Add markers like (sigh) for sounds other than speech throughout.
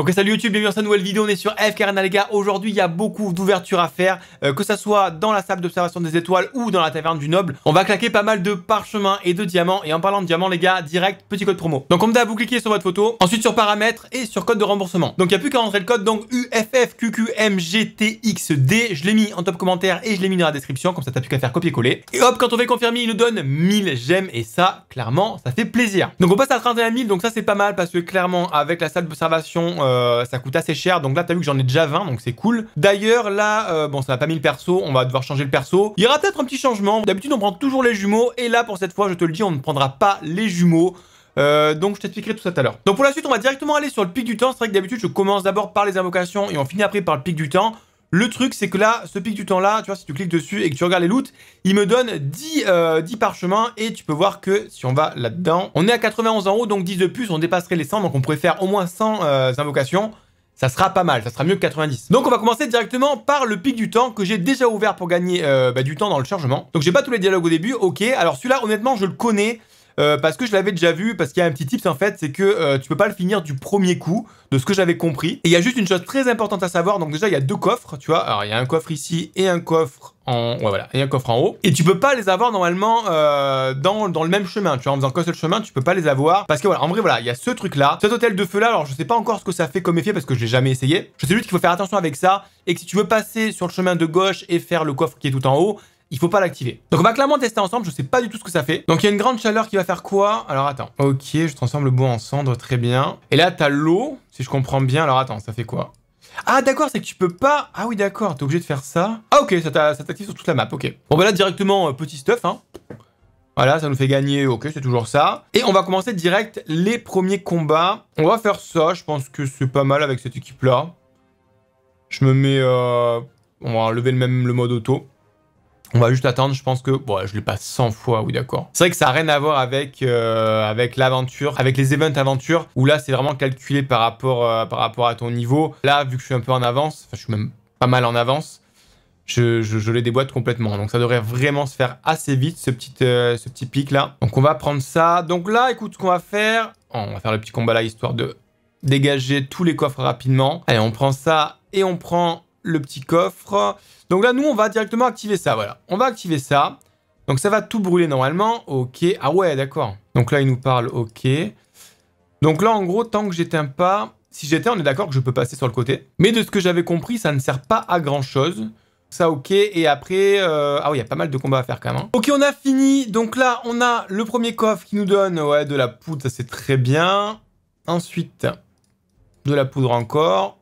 Ok salut YouTube, bienvenue dans cette nouvelle vidéo, on est sur les gars Aujourd'hui il y a beaucoup d'ouvertures à faire, euh, que ça soit dans la salle d'observation des étoiles ou dans la taverne du noble. On va claquer pas mal de parchemins et de diamants. Et en parlant de diamants les gars, direct, petit code promo. Donc comme d'hab, vous cliquer sur votre photo, ensuite sur paramètres et sur code de remboursement. Donc il n'y a plus qu'à rentrer le code, donc UFFQQMGTXD. Je l'ai mis en top commentaire et je l'ai mis dans la description, comme ça t'as plus qu'à faire copier-coller. Et hop, quand on fait confirmer, il nous donne 1000 j'aime et ça, clairement, ça fait plaisir. Donc on passe à 31 000, donc ça c'est pas mal parce que clairement avec la salle d'observation... Euh, euh, ça coûte assez cher. Donc là, t'as vu que j'en ai déjà 20, donc c'est cool. D'ailleurs, là, euh, bon, ça n'a pas mis le perso, on va devoir changer le perso. Il y aura peut-être un petit changement. D'habitude, on prend toujours les jumeaux. Et là, pour cette fois, je te le dis, on ne prendra pas les jumeaux. Euh, donc je t'expliquerai tout ça tout à l'heure. Donc pour la suite, on va directement aller sur le pic du temps. C'est vrai que d'habitude, je commence d'abord par les invocations et on finit après par le pic du temps. Le truc, c'est que là, ce pic du temps là, tu vois, si tu cliques dessus et que tu regardes les loots, il me donne 10, euh, parchemins et tu peux voir que si on va là-dedans, on est à 91 en haut, donc 10 de plus, on dépasserait les 100, donc on pourrait faire au moins 100 euh, invocations. Ça sera pas mal, ça sera mieux que 90. Donc on va commencer directement par le pic du temps que j'ai déjà ouvert pour gagner euh, bah, du temps dans le chargement. Donc j'ai pas tous les dialogues au début, ok. Alors celui-là, honnêtement, je le connais. Euh, parce que je l'avais déjà vu, parce qu'il y a un petit tips en fait, c'est que euh, tu peux pas le finir du premier coup, de ce que j'avais compris. Et il y a juste une chose très importante à savoir, donc déjà il y a deux coffres, tu vois, alors il y a un coffre ici et un coffre en... voilà, et un coffre en haut. Et tu peux pas les avoir normalement euh, dans, le même chemin, tu vois, en faisant qu'un seul chemin, tu peux pas les avoir, parce que voilà, en vrai voilà, il y a ce truc là, cet hôtel de feu là, alors je sais pas encore ce que ça fait comme effet, parce que je l'ai jamais essayé, je sais juste qu'il faut faire attention avec ça, et que si tu veux passer sur le chemin de gauche et faire le coffre qui est tout en haut, il faut pas l'activer. Donc on va clairement tester ensemble, je sais pas du tout ce que ça fait. Donc il y a une grande chaleur qui va faire quoi Alors attends, ok, je transforme le bois en cendre, très bien. Et là, t'as l'eau, si je comprends bien. Alors attends, ça fait quoi ah d'accord, c'est que tu peux pas... Ah oui d'accord, t'es obligé de faire ça. Ah ok, ça t'active sur toute la map, ok. Bon bah là directement, euh, petit stuff, hein. Voilà, ça nous fait gagner, ok, c'est toujours ça. Et on va commencer direct les premiers combats. On va faire ça, je pense que c'est pas mal avec cette équipe-là. Je me mets... Euh... On va lever le même le mode auto. On va juste attendre, je pense que... Bon, je l'ai pas 100 fois, oui, d'accord. C'est vrai que ça n'a rien à voir avec, euh, avec l'aventure, avec les events aventure, où là, c'est vraiment calculé par rapport, euh, par rapport à ton niveau. Là, vu que je suis un peu en avance, enfin, je suis même pas mal en avance, je, je, les déboîte complètement. Donc ça devrait vraiment se faire assez vite, ce petit, euh, ce petit pic là. Donc on va prendre ça. Donc là, écoute, ce qu'on va faire... Oh, on va faire le petit combat là, histoire de dégager tous les coffres rapidement. Allez, on prend ça et on prend le petit coffre. Donc là, nous, on va directement activer ça, voilà. On va activer ça. Donc ça va tout brûler normalement. Ok. Ah ouais, d'accord. Donc là, il nous parle. Ok. Donc là, en gros, tant que j'éteins pas... Si j'éteins, on est d'accord que je peux passer sur le côté. Mais de ce que j'avais compris, ça ne sert pas à grand-chose. Ça, ok. Et après... Euh, ah oui, il y a pas mal de combats à faire quand même. Hein. Ok, on a fini. Donc là, on a le premier coffre qui nous donne ouais, de la poudre. Ça, c'est très bien. Ensuite, de la poudre encore.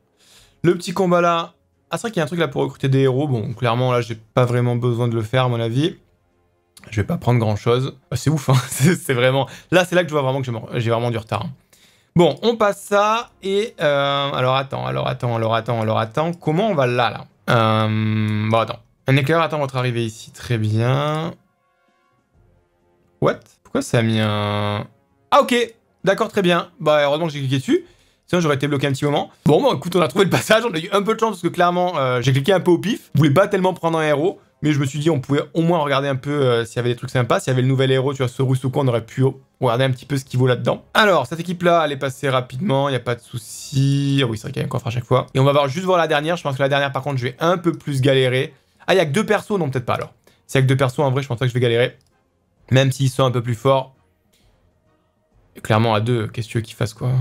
Le petit combat là, ah, c'est vrai qu'il y a un truc là pour recruter des héros. Bon, clairement, là, j'ai pas vraiment besoin de le faire, à mon avis. Je vais pas prendre grand chose. Ah, c'est ouf, hein. (laughs) c'est vraiment. Là, c'est là que je vois vraiment que j'ai vraiment du retard. Hein. Bon, on passe ça et. Euh, alors attends, alors attends, alors attends, alors attends. Comment on va là, là euh, Bon, attends. Un éclair attend votre arrivée ici. Très bien. What Pourquoi ça a mis un. Ah, ok D'accord, très bien. Bah, heureusement que j'ai cliqué dessus. Sinon, j'aurais été bloqué un petit moment. Bon, écoute, on a trouvé le passage. On a eu un peu de chance parce que clairement, euh, j'ai cliqué un peu au pif. Je voulais pas tellement prendre un héros. Mais je me suis dit, on pouvait au moins regarder un peu euh, s'il y avait des trucs sympas. S'il y avait le nouvel héros, tu vois, ce quoi, on aurait pu regarder un petit peu ce qu'il vaut là-dedans. Alors, cette équipe-là, elle est passée rapidement, il n'y a pas de souci. Ah oui, c'est vrai qu'il y a un coffre à chaque fois. Et on va voir juste voir la dernière. Je pense que la dernière, par contre, je vais un peu plus galérer. Ah, il n'y a que deux persos Non, peut-être pas alors. S'il avec deux persos, en vrai, je pense que je vais galérer. Même s'ils sont un peu plus forts. clairement, à deux, qu'est-ce que tu veux qu'ils fassent, quoi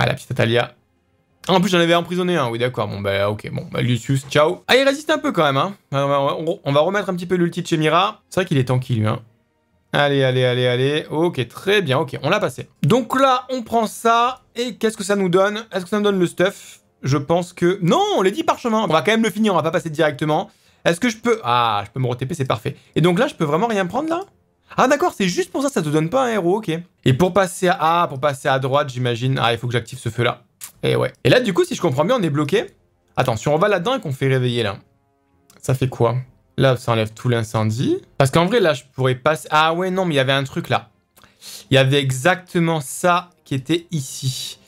ah, la petite Atalia. Ah, en plus, j'en avais emprisonné un, oui, d'accord. Bon, bah, ok, bon, bah, Lucius, ciao. Ah, il résiste un peu quand même, hein. Ah, bah, on va remettre un petit peu l'ulti de chez Mira. C'est vrai qu'il est tanky, lui, hein. Allez, allez, allez, allez. Ok, très bien, ok, on l'a passé. Donc là, on prend ça, et qu'est-ce que ça nous donne Est-ce que ça nous donne le stuff Je pense que... Non, on dit par chemin. On va quand même le finir, on va pas passer directement. Est-ce que je peux... Ah, je peux me re-tp c'est parfait. Et donc là, je peux vraiment rien prendre, là ah d'accord, c'est juste pour ça, ça te donne pas un héros, ok. Et pour passer à... pour passer à droite, j'imagine... Ah, il faut que j'active ce feu-là. Et eh ouais. Et là, du coup, si je comprends bien, on est bloqué. Attention, si on va là-dedans et qu'on fait réveiller, là, ça fait quoi Là, ça enlève tout l'incendie. Parce qu'en vrai, là, je pourrais passer... Ah ouais, non, mais il y avait un truc, là. Il y avait exactement ça qui était ici.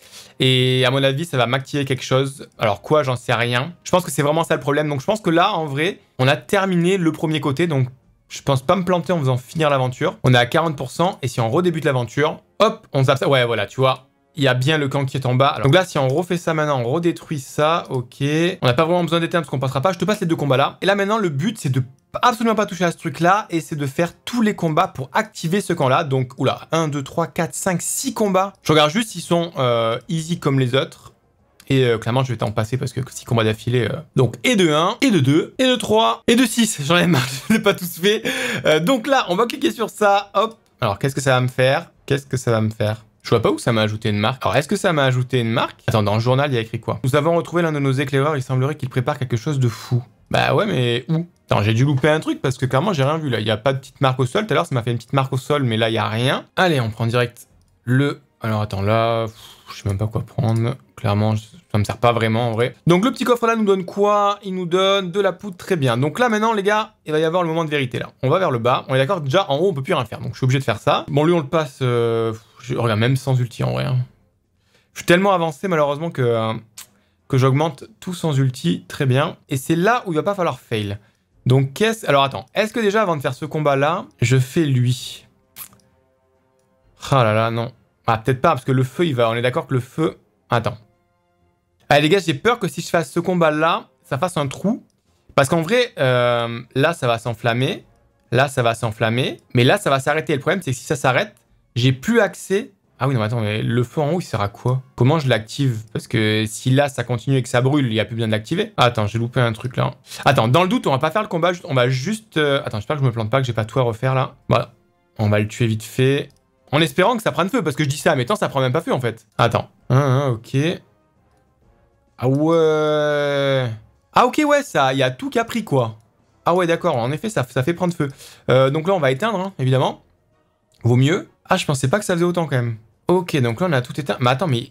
Et à mon avis, ça va m'activer quelque chose. Alors quoi, j'en sais rien. Je pense que c'est vraiment ça le problème. Donc je pense que là, en vrai, on a terminé le premier côté. Donc je pense pas me planter en faisant finir l'aventure. On est à 40%, et si on redébute l'aventure, hop, on zappe Ouais, voilà, tu vois, il y a bien le camp qui est en bas. donc là, si on refait ça maintenant, on redétruit ça, ok. On n'a pas vraiment besoin d'éteindre parce qu'on passera pas. Je te passe les deux combats là. Et là maintenant, le but, c'est de absolument pas toucher à ce truc là et c'est de faire tous les combats pour activer ce camp là donc oula 1 2 3 4 5 6 combats je regarde juste s'ils sont euh, easy comme les autres et euh, clairement, je vais t'en passer parce que si combats d'affilée. Euh, donc, et de 1, et de 2, et de 3, et de 6. J'en ai marre, (laughs) je l'ai pas tous fait. Euh, donc là, on va cliquer sur ça. Hop. Alors, qu'est-ce que ça va me faire Qu'est-ce que ça va me faire je vois pas où ça m'a ajouté une marque. Alors, est-ce que ça m'a ajouté une marque Attends, dans le journal, il y a écrit quoi Nous avons retrouvé l'un de nos éclaireurs, il semblerait qu'il prépare quelque chose de fou. Bah ouais, mais où Attends, j'ai dû louper un truc parce que clairement, j'ai rien vu là. Il n'y a pas de petite marque au sol. Tout à l'heure, ça m'a fait une petite marque au sol, mais là, il n'y a rien. Allez, on prend direct le... Alors, attends, là je sais même pas quoi prendre. Clairement, ça me sert pas vraiment en vrai. Donc le petit coffre là nous donne quoi Il nous donne de la poudre, très bien. Donc là maintenant les gars, il va y avoir le moment de vérité là. On va vers le bas, on est d'accord Déjà en haut on peut plus rien faire, donc je suis obligé de faire ça. Bon lui on le passe, euh, je regarde même sans ulti en vrai. Hein. Je suis tellement avancé malheureusement que, euh, que j'augmente tout sans ulti, très bien. Et c'est là où il va pas falloir fail. Donc qu'est-ce... Alors attends, est-ce que déjà avant de faire ce combat là, je fais lui Ah là là, non. Ah, peut-être pas, parce que le feu, il va. On est d'accord que le feu. Attends. Allez, ah, les gars, j'ai peur que si je fasse ce combat-là, ça fasse un trou. Parce qu'en vrai, euh, là, ça va s'enflammer. Là, ça va s'enflammer. Mais là, ça va s'arrêter. Le problème, c'est que si ça s'arrête, j'ai plus accès. Ah oui, non, mais attends, mais le feu en haut, il sert à quoi Comment je l'active Parce que si là, ça continue et que ça brûle, il n'y a plus besoin de l'activer. Ah, attends, j'ai loupé un truc là. Attends, dans le doute, on va pas faire le combat. On va juste. Euh, attends, j'espère que je me plante pas, que j'ai pas tout à refaire là. Voilà. On va le tuer vite fait. En espérant que ça prenne feu, parce que je dis ça, mais tant ça prend même pas feu en fait. Attends. Ah, ok. Ah ouais. Ah ok, ouais, ça, il y a tout qui a pris quoi. Ah ouais, d'accord, en effet, ça, ça fait prendre feu. Euh, donc là, on va éteindre, hein, évidemment. Vaut mieux. Ah, je pensais pas que ça faisait autant quand même. Ok, donc là, on a tout éteint. Mais attends, mais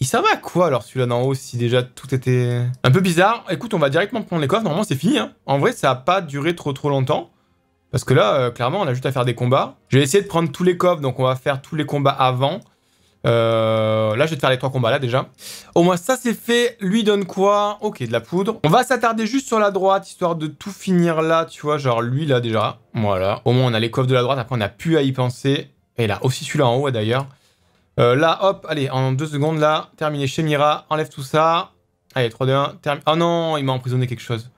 il va à quoi alors celui-là d'en haut si déjà tout était... Un peu bizarre. Écoute, on va directement prendre les coffres. Normalement, c'est fini. Hein. En vrai, ça a pas duré trop trop longtemps. Parce que là, euh, clairement, on a juste à faire des combats. Je vais essayer de prendre tous les coffres, donc on va faire tous les combats avant. Euh, là, je vais te faire les trois combats là déjà. Au moins, ça c'est fait. Lui donne quoi Ok, de la poudre. On va s'attarder juste sur la droite, histoire de tout finir là, tu vois. Genre lui là déjà. Voilà. Au moins, on a les coffres de la droite. Après, on a plus à y penser. Et là, aussi celui-là en haut d'ailleurs. Euh, là, hop, allez, en deux secondes là. Terminé chez Mira. Enlève tout ça. Allez, 3, 2, 1. Oh non, il m'a emprisonné quelque chose.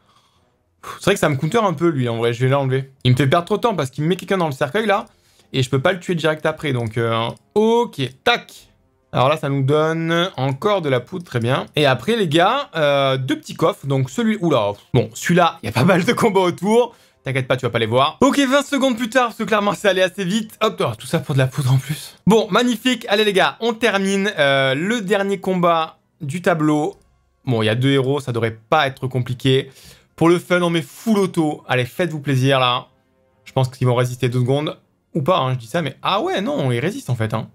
C'est vrai que ça me counter un peu lui en vrai, je vais l'enlever. Il me fait perdre trop de temps parce qu'il me met quelqu'un dans le cercueil là, et je peux pas le tuer direct après, donc euh, ok, tac alors là, ça nous donne encore de la poudre, très bien. Et après, les gars, euh, deux petits coffres. Donc celui... là bon, celui-là, il y a pas mal de combats autour. T'inquiète pas, tu vas pas les voir. Ok, 20 secondes plus tard, parce clairement, c'est allé assez vite. Hop, tout ça pour de la poudre en plus. Bon, magnifique. Allez les gars, on termine euh, le dernier combat du tableau. Bon, il y a deux héros, ça devrait pas être compliqué. Pour le fun, on met full auto. Allez, faites-vous plaisir, là. Je pense qu'ils vont résister deux secondes. Ou pas, hein, je dis ça, mais... Ah ouais, non, ils résistent, en fait. Hein.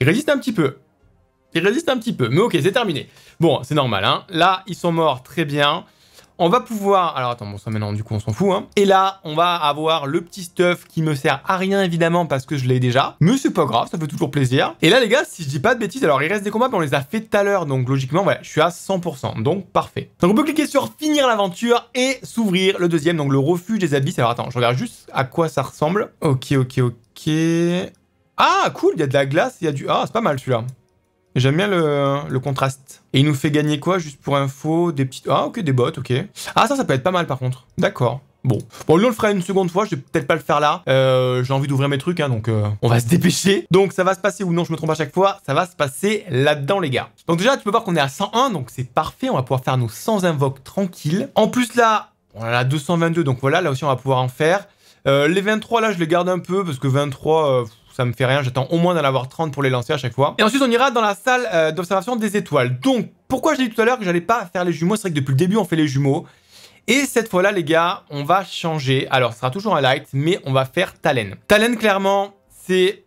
Ils résistent un petit peu. Ils résistent un petit peu. Mais ok, c'est terminé. Bon, c'est normal. Hein. Là, ils sont morts. Très bien. On va pouvoir... Alors attends, bon ça maintenant du coup on s'en fout. Hein. Et là, on va avoir le petit stuff qui me sert à rien évidemment parce que je l'ai déjà. Mais c'est pas grave, ça fait toujours plaisir. Et là les gars, si je dis pas de bêtises, alors il reste des combats mais on les a fait tout à l'heure. Donc logiquement, voilà, je suis à 100%. Donc parfait. Donc on peut cliquer sur finir l'aventure et s'ouvrir le deuxième. Donc le refuge des abysses. Alors attends, je regarde juste à quoi ça ressemble. Ok, ok, ok. Ah cool, il y a de la glace, il y a du... Ah c'est pas mal celui-là. J'aime bien le, le, contraste. Et il nous fait gagner quoi, juste pour info Des petites... Ah, ok, des bottes, ok. Ah, ça, ça peut être pas mal, par contre. D'accord. Bon. Bon, lui, on le fera une seconde fois. Je vais peut-être pas le faire là. Euh, j'ai envie d'ouvrir mes trucs, hein, donc euh, on va se dépêcher. Donc, ça va se passer, ou non, je me trompe à chaque fois, ça va se passer là-dedans, les gars. Donc déjà, tu peux voir qu'on est à 101, donc c'est parfait. On va pouvoir faire nos 100 invoques tranquilles. En plus, là, on a 222, donc voilà, là aussi, on va pouvoir en faire. Euh, les 23, là, je les garde un peu, parce que 23 ça me fait rien, j'attends au moins d'en avoir 30 pour les lancer à chaque fois. Et ensuite on ira dans la salle euh, d'observation des étoiles. Donc pourquoi j'ai dit tout à l'heure que j'allais pas faire les jumeaux, c'est vrai que depuis le début on fait les jumeaux. Et cette fois-là les gars, on va changer. Alors ce sera toujours un light, mais on va faire Talen. Talen clairement, c'est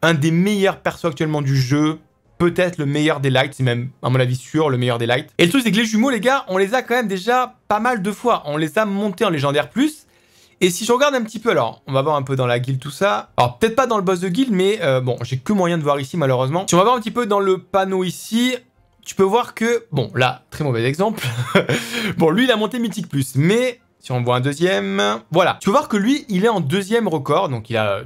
un des meilleurs persos actuellement du jeu. Peut-être le meilleur des lights, c'est même à mon avis sûr le meilleur des lights. Et le truc c'est que les jumeaux les gars, on les a quand même déjà pas mal de fois. On les a montés en légendaire plus. Et si je regarde un petit peu, alors on va voir un peu dans la guilde tout ça. Alors peut-être pas dans le boss de guilde, mais euh, bon, j'ai que moyen de voir ici malheureusement. Si on va voir un petit peu dans le panneau ici, tu peux voir que, bon là, très mauvais exemple. (laughs) bon, lui il a monté Mythique Plus, mais si on voit un deuxième, voilà. Tu peux voir que lui, il est en deuxième record, donc il a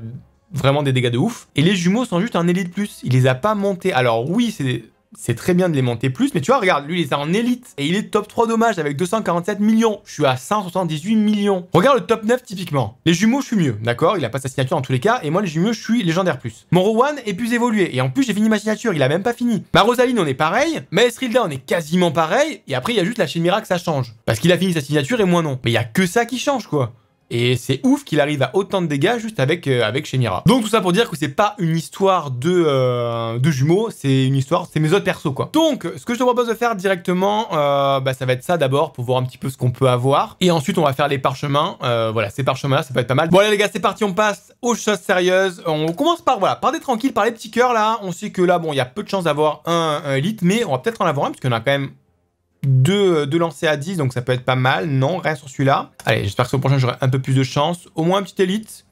vraiment des dégâts de ouf. Et les jumeaux sont juste un élite plus. Il les a pas montés. Alors oui, c'est c'est très bien de les monter plus, mais tu vois, regarde, lui, il est en élite et il est top 3 dommage avec 247 millions. Je suis à 178 millions. Regarde le top 9 typiquement. Les jumeaux, je suis mieux, d'accord Il a pas sa signature en tous les cas, et moi, les jumeaux, je suis légendaire plus. Mon Rowan est plus évolué, et en plus, j'ai fini ma signature, il a même pas fini. Ma Rosaline, on est pareil, ma Esrilda, on est quasiment pareil, et après, il y a juste la Chimera que ça change. Parce qu'il a fini sa signature et moi non. Mais il y a que ça qui change, quoi. Et c'est ouf qu'il arrive à autant de dégâts juste avec, euh, avec Shemira. Donc tout ça pour dire que c'est pas une histoire de, euh, de jumeaux, c'est une histoire, c'est mes autres perso quoi. Donc ce que je te propose de faire directement, euh, bah, ça va être ça d'abord pour voir un petit peu ce qu'on peut avoir. Et ensuite on va faire les parchemins. voilà, ces parchemins là, ça va être pas mal. Bon allez les gars, c'est parti, on passe aux choses sérieuses. On commence par voilà, par des tranquilles, par les petits cœurs là. On sait que là, bon, il y a peu de chances d'avoir un, un, élite, mais on va peut-être en avoir un parce qu'on a quand même de lancer à 10, donc ça peut être pas mal. Non, rien sur celui-là. Allez, j'espère que le prochain, j'aurai un peu plus de chance. Au moins un petit élite.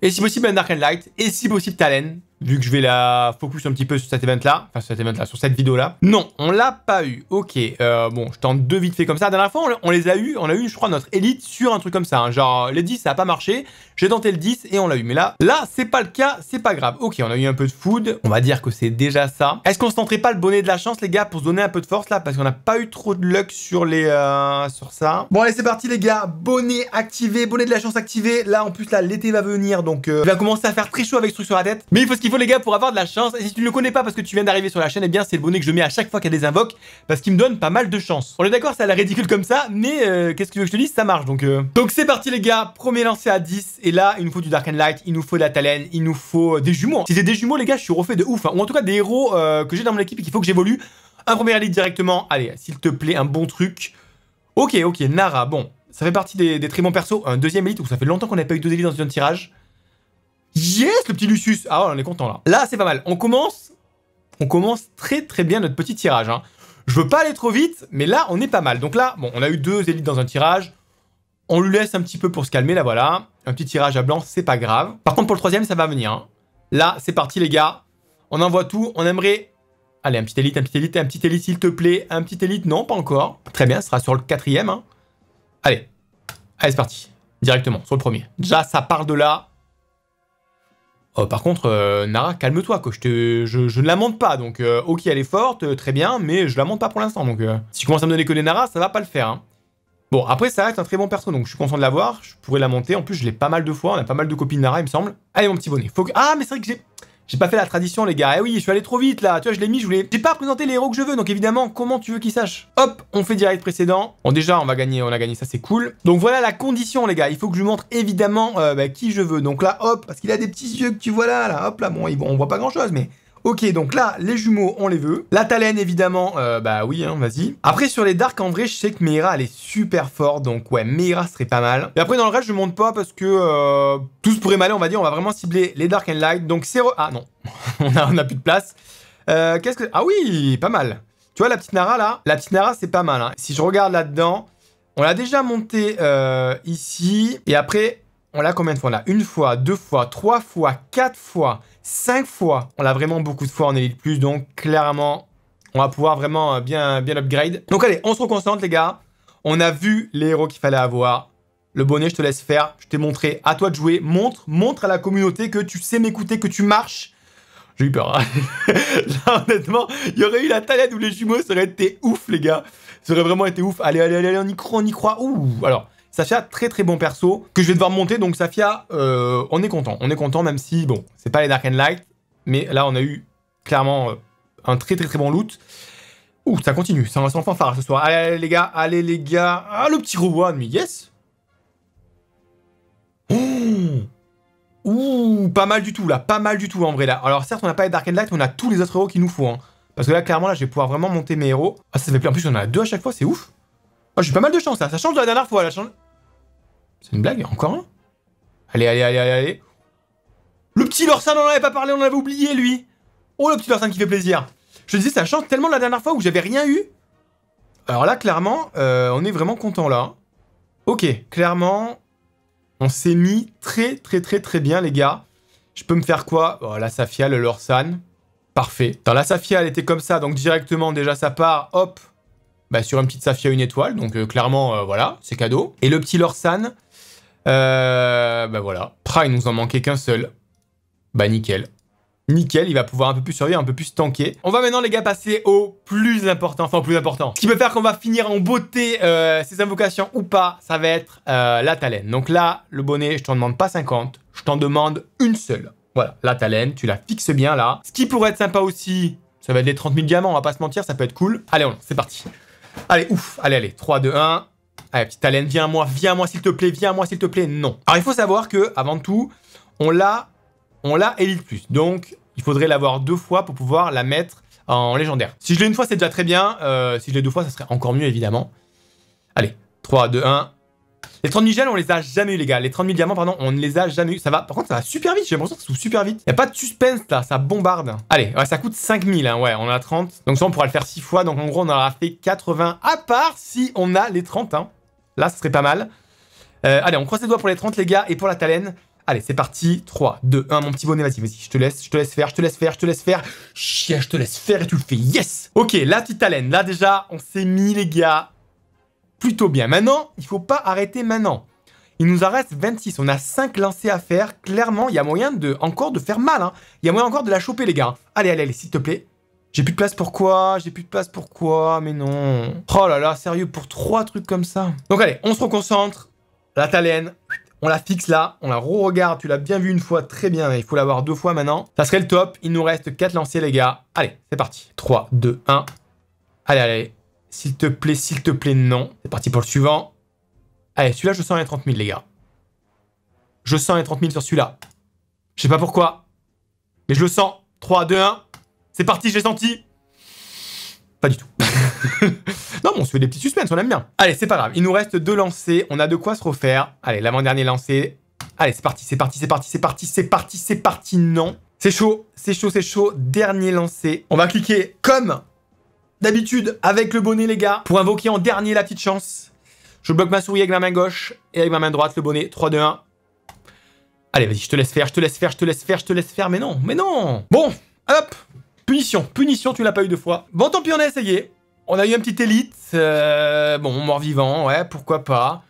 Et si possible, un Dark and Light. Et si possible, Talen vu que je vais la focus un petit peu sur cet événement là enfin sur cet event-là, sur cette vidéo-là. Non, on l'a pas eu. Ok, euh, bon, je tente deux vite fait comme ça. La dernière fois, on, les a eu, on a eu, je crois, notre élite sur un truc comme ça. Hein. Genre, euh, les 10, ça a pas marché. J'ai tenté le 10 et on l'a eu. Mais là, là, c'est pas le cas, c'est pas grave. Ok, on a eu un peu de food. On va dire que c'est déjà ça. Est-ce qu'on se tenterait pas le bonnet de la chance, les gars, pour se donner un peu de force là Parce qu'on n'a pas eu trop de luck sur les, euh, sur ça. Bon, allez, c'est parti, les gars. Bonnet activé, bonnet de la chance activé. Là, en plus, là, l'été va venir, donc il va commencer à faire très chaud avec ce truc sur la tête. Mais il faut ce qu'il les gars pour avoir de la chance. Et si tu ne le connais pas parce que tu viens d'arriver sur la chaîne, et eh bien c'est le bonnet que je mets à chaque fois qu'elle y a des parce qu'il me donne pas mal de chance. On est d'accord, ça a l'air ridicule comme ça, mais euh, qu'est-ce que tu veux que je te dise, ça marche donc. Euh. Donc c'est parti les gars, premier lancé à 10 et là il nous faut du Dark and Light, il nous faut de la Talène, il nous faut euh, des jumeaux. Hein. Si c'est des jumeaux les gars, je suis refait de ouf, hein. ou en tout cas des héros que j'ai dans mon équipe et qu'il faut que j'évolue. Un premier élite directement, allez s'il te plaît, un bon truc. Ok ok, Nara, bon, ça fait partie des, des très bons persos. Un deuxième élite où ça fait longtemps qu'on n'a pas eu deux élites dans un tirage. Yes, le petit Lucius Ah, on est content là. Là, c'est pas mal. On commence, on commence très très bien notre petit tirage. Hein. Je veux pas aller trop vite, mais là, on est pas mal. Donc là, bon, on a eu deux élites dans un tirage. On lui laisse un petit peu pour se calmer, là, voilà. Un petit tirage à blanc, c'est pas grave. Par contre, pour le troisième, ça va venir. Hein. Là, c'est parti, les gars. On envoie tout. On aimerait... Allez, un petit élite, un petit élite, un petit élite, s'il te plaît. Un petit élite, non, pas encore. Très bien, ce sera sur le quatrième. Hein. Allez. Allez, c'est parti. Directement, sur le premier. Déjà, ça part de là. Euh, par contre, euh, Nara, calme-toi, quoi. Je, te, je, ne la monte pas, donc euh, ok, elle est forte, très bien, mais je la monte pas pour l'instant. Donc si tu commences à me donner que des Nara, ça va pas le faire. Hein. Bon, après, ça reste un très bon perso, donc je suis content de l'avoir. Je pourrais la monter. En plus, je l'ai pas mal de fois. On a pas mal de copines Nara, il me semble. Allez, mon petit bonnet. Ah, mais c'est vrai que j'ai... J'ai pas fait la tradition, les gars. Eh oui, je suis allé trop vite là. Tu vois, je l'ai mis, je voulais. J'ai pas représenté les héros que je veux, donc évidemment, comment tu veux qu'ils sachent Hop, on fait direct précédent. Bon, déjà, on va gagner, on a gagné, ça c'est cool. Donc voilà la condition, les gars. Il faut que je lui montre évidemment euh, bah, qui je veux. Donc là, hop, parce qu'il a des petits yeux que tu vois là, là. Hop là, bon, on voit pas grand chose, mais Ok, donc là, les jumeaux, on les veut. La Talène, évidemment, euh, bah oui, hein, vas-y. Après, sur les Dark, en vrai, je sais que Meira, elle est super forte, donc ouais, Meira serait pas mal. Et après, dans le reste, je monte pas parce que euh, tout se pourrait m'aller, on va dire. On va vraiment cibler les Dark and Light. Donc, c'est... Ah non, (laughs) on, a, on a plus de place. Euh, qu'est-ce que... Ah oui, pas mal. Tu vois, la petite Nara, là La petite Nara, c'est pas mal. Hein. Si je regarde là-dedans, on l'a déjà montée ici. Et après, on l'a combien de fois On l'a une fois, deux fois, trois fois, quatre fois... 5 fois. On l'a vraiment beaucoup de fois en Elite Plus, donc clairement, on va pouvoir vraiment euh, bien, bien upgrade. Donc allez, on se reconcentre les gars. On a vu les héros qu'il fallait avoir. Le bonnet, je te laisse faire. Je t'ai montré. À toi de jouer. Montre, montre à la communauté que tu sais m'écouter, que tu marches. J'ai eu peur. Hein. (laughs) Là, honnêtement, il y aurait eu la talade ou les jumeaux. Ça aurait été ouf, les gars. Ça aurait vraiment été ouf. Allez, allez, allez, on y croit, on y croit. Ouh, alors. Safia, très très bon perso que je vais devoir monter. Donc Safia, euh, on est content. On est content même si, bon, c'est pas les Dark and Light. Mais là, on a eu clairement euh, un très très très bon loot. Ouh, ça continue. Ça sans fanfare ce soir. Allez, les gars, allez les gars. Ah, le petit robot, mais yes oh. Ouh, pas mal du tout là, pas mal du tout en vrai là. Alors certes, on n'a pas les Dark and Light, mais on a tous les autres héros qu'il nous faut. Hein. Parce que là, clairement, là, je vais pouvoir vraiment monter mes héros. Ah, ça fait plaisir. En plus, on en a deux à chaque fois, c'est ouf. Ah, j'ai pas mal de chance là. Ça change de la dernière fois. chance. C'est une blague Encore un Allez, allez, allez, allez, allez. Le petit Lorsan, on en avait pas parlé, on l'avait oublié, lui. Oh, le petit Lorsan qui fait plaisir. Je te disais, ça change tellement la dernière fois où j'avais rien eu. Alors là, clairement, euh, on est vraiment content, là. Ok, clairement, on s'est mis très, très, très, très bien, les gars. Je peux me faire quoi oh, La Safia, le Lorsan. Parfait. Dans la Safia, elle était comme ça, donc directement, déjà, ça part, hop, bah, sur une petite Safia, une étoile. Donc, euh, clairement, euh, voilà, c'est cadeau. Et le petit Lorsan, euh, bah voilà. Pra, il nous en manquait qu'un seul. Bah nickel. Nickel, il va pouvoir un peu plus survivre, un peu plus tanker. On va maintenant, les gars, passer au plus important, enfin au plus important. Ce qui peut faire qu'on va finir en beauté ses euh, ces invocations ou pas, ça va être euh, la talène. Donc là, le bonnet, je t'en demande pas 50, je t'en demande une seule. Voilà, la talène, tu la fixes bien là. Ce qui pourrait être sympa aussi, ça va être les 30 000 diamants, on va pas se mentir, ça peut être cool. Allez, on, c'est parti. Allez, ouf, allez, allez, 3, 2, 1. Allez, eh, petite haleine, viens à moi, viens à moi, s'il te plaît, viens à moi, s'il te plaît. Non. Alors, il faut savoir que, avant tout, on l'a, on l'a Elite Plus. Donc, il faudrait l'avoir deux fois pour pouvoir la mettre en légendaire. Si je l'ai une fois, c'est déjà très bien. Euh, si je l'ai deux fois, ça serait encore mieux, évidemment. Allez, 3, 2, 1. Les 30 000 gels, on les a jamais eu, les gars. Les 30 000 diamants, pardon, on ne les a jamais eu. Ça va, par contre, ça va super vite. J'ai l'impression que ça s'ouvre super vite. Il a pas de suspense, là. Ça bombarde. Allez, ça coûte 5 000, hein. ouais. On a 30. Donc ça, on pourra le faire 6 fois. Donc en gros, on aura fait 80, à part si on a les 30, hein. Là, ce serait pas mal. Euh, allez, on croise les doigts pour les 30, les gars, et pour la Talène. Allez, c'est parti. 3, 2, 1, mon petit bonnet, vas-y, vas-y, je te laisse, je te laisse faire, je te laisse faire, je te laisse faire. Chien, je te laisse faire et tu le fais. Yes Ok, la petite Talène. Là, déjà, on s'est mis, les gars, plutôt bien. Maintenant, il faut pas arrêter maintenant. Il nous en reste 26. On a 5 lancés à faire. Clairement, il y a moyen de encore de faire mal. Hein. Il y a moyen encore de la choper, les gars. Allez, allez, allez, s'il te plaît. J'ai plus de place pour quoi J'ai plus de place pour quoi Mais non. Oh là là, sérieux, pour trois trucs comme ça. Donc allez, on se reconcentre. La talène, on la fixe là, on la re-regarde, tu l'as bien vu une fois, très bien, il faut l'avoir deux fois maintenant. Ça serait le top, il nous reste quatre lancers les gars. Allez, c'est parti. 3, 2, 1. Allez, allez, s'il te plaît, s'il te plaît, non. C'est parti pour le suivant. Allez, celui-là, je sens les 30 000 les gars. Je sens les 30 000 sur celui-là. Je sais pas pourquoi, mais je le sens. 3, 2, 1. C'est parti, j'ai senti. Pas du tout. (laughs) non, mais on se fait des petits suspens, on aime bien. Allez, c'est pas grave. Il nous reste deux lancers. On a de quoi se refaire. Allez, l'avant-dernier lancé. Allez, c'est parti, c'est parti, c'est parti, c'est parti, c'est parti, c'est parti. Non. C'est chaud, c'est chaud, c'est chaud. Dernier lancé. On va cliquer comme d'habitude avec le bonnet, les gars, pour invoquer en dernier la petite chance. Je bloque ma souris avec ma main gauche et avec ma main droite le bonnet. 3, 2, 1. Allez, vas-y, je te laisse faire, je te laisse faire, je te laisse faire, je te laisse faire. Mais non, mais non. Bon, hop, Punition, punition, tu l'as pas eu deux fois. Bon, tant pis, on a essayé. On a eu un petit élite. Euh, bon, mort-vivant, ouais, pourquoi pas.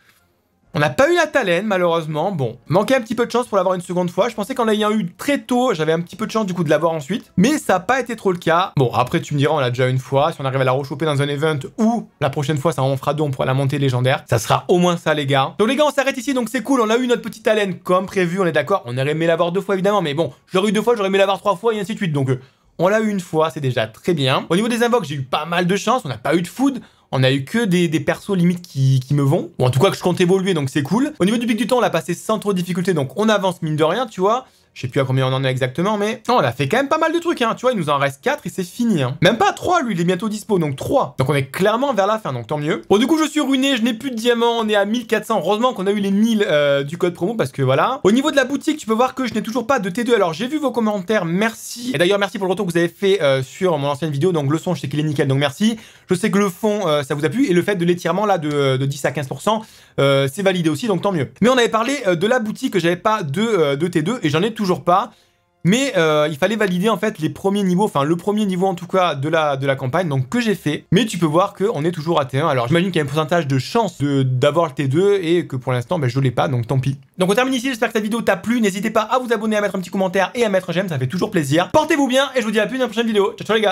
On n'a pas eu la Talène, malheureusement. Bon, manquait un petit peu de chance pour l'avoir une seconde fois. Je pensais qu'en ayant eu très tôt, j'avais un petit peu de chance du coup de l'avoir ensuite. Mais ça n'a pas été trop le cas. Bon, après, tu me diras, on l'a déjà une fois. Si on arrive à la rechoper dans un event ou la prochaine fois, ça en fera deux, on pourra la monter légendaire. Ça sera au moins ça, les gars. Donc, les gars, on s'arrête ici. Donc, c'est cool. On a eu notre petite Talène comme prévu. On est d'accord. On aurait aimé l'avoir deux fois, évidemment. Mais bon, j'aurais eu deux fois, j'aurais aimé l'avoir trois fois et ainsi de suite. Donc, euh, on l'a eu une fois, c'est déjà très bien. Au niveau des invoques, j'ai eu pas mal de chance, on n'a pas eu de food, on a eu que des, persos limite qui, qui, me vont. Ou en tout cas que je compte évoluer, donc c'est cool. Au niveau du pic du temps, on l'a passé sans trop de difficultés, donc on avance mine de rien, tu vois. Je sais plus à combien on en a exactement, mais on a fait quand même pas mal de trucs, hein. Tu vois, il nous en reste 4 et c'est fini, hein. Même pas 3, lui, il est bientôt dispo, donc 3. Donc on est clairement vers la fin, donc tant mieux. Bon, du coup, je suis ruiné, je n'ai plus de diamants, on est à 1400. Heureusement qu'on a eu les 1000 euh, du code promo parce que voilà. Au niveau de la boutique, tu peux voir que je n'ai toujours pas de T2. Alors, j'ai vu vos commentaires, merci. Et d'ailleurs, merci pour le retour que vous avez fait euh, sur mon ancienne vidéo. Donc, le son, je sais qu'il est nickel, donc merci. Je sais que le fond, euh, ça vous a plu. Et le fait de l'étirement, là, de, 10 à 15%, c'est validé aussi, donc tant mieux. Mais on avait parlé de la boutique, que j'avais pas de, de T2 et j'en ai toujours toujours pas. Mais euh, il fallait valider en fait les premiers niveaux, enfin le premier niveau en tout cas de la, de la campagne, donc que j'ai fait. Mais tu peux voir qu'on est toujours à T1. Alors j'imagine qu'il y a un pourcentage de chance d'avoir le T2 et que pour l'instant ben, je l'ai pas, donc tant pis. Donc on termine ici, j'espère que cette vidéo t'a plu. N'hésitez pas à vous abonner, à mettre un petit commentaire et à mettre un j'aime, ça fait toujours plaisir. Portez-vous bien et je vous dis à plus dans la prochaine vidéo. Ciao ciao les gars